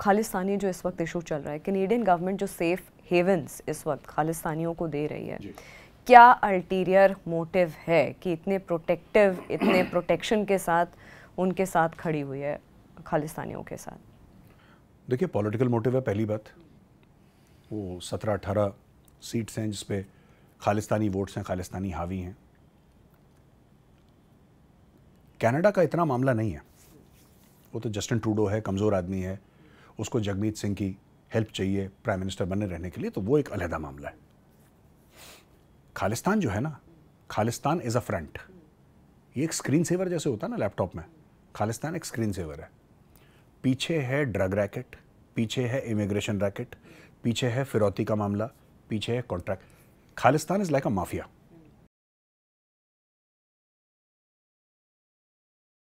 खालिस्तानी जो इस वक्त इशू चल रहा है कैनेडियन गवर्नमेंट जो सेफ हेवंस इस वक्त खालिस्तानियों को दे रही है क्या अल्टीरियर मोटिव है कि इतने प्रोटेक्टिव इतने प्रोटेक्शन के साथ उनके साथ खड़ी हुई है खालिस्तानियों के साथ देखिए पॉलिटिकल मोटिव है पहली बात वो सत्रह अठारह सीट्स हैं जिसपे खालिस्तानी वोट्स हैं खालिस्तानी हावी हैं कनाडा का इतना मामला नहीं है वो तो जस्टिन ट्रूडो है कमज़ोर आदमी है उसको जगमीत सिंह की हेल्प चाहिए प्राइम मिनिस्टर बने रहने के लिए तो वो एक अलहदा मामला है खालिस्तान जो है ना खालिस्तान इज़ अ फ्रंट ये एक स्क्रीन सेवर जैसे होता है ना लैपटॉप में खालिस्तान एक स्क्रीन सेवर है पीछे है ड्रग रैकेट पीछे है इमिग्रेशन रैकेट पीछे है फिरौती का मामला पीछे है contract Khalistan is like a mafia